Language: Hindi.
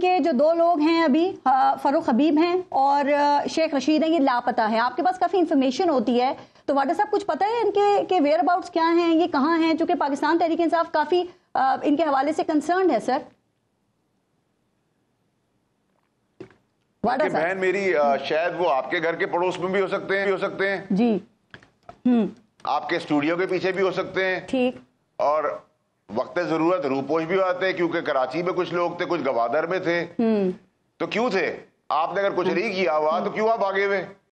के जो दो लोग हैं अभी फरुख हबीब हैं और शेख रशीद हैं ये लापता है आपके पास काफ़ी इन्फॉर्मेशन होती है तो वाटर साहब कुछ पता है इनके के वेयर अबाउट क्या हैं ये कहाँ हैं चूंकि पाकिस्तान तहरीक इंसाफ काफ़ी इनके हवाले से कंसर्न है सर बहन मेरी शायद वो आपके घर के पड़ोस में भी हो सकते हैं भी हो सकते हैं जी हम्म आपके स्टूडियो के पीछे भी हो सकते हैं ठीक और वक्त जरूरत रूपोश भी आते क्योंकि कराची में कुछ लोग थे कुछ गवादर में थे हम्म। तो क्यों थे आपने अगर कुछ नहीं किया हुआ तो क्यों आप आगे हुए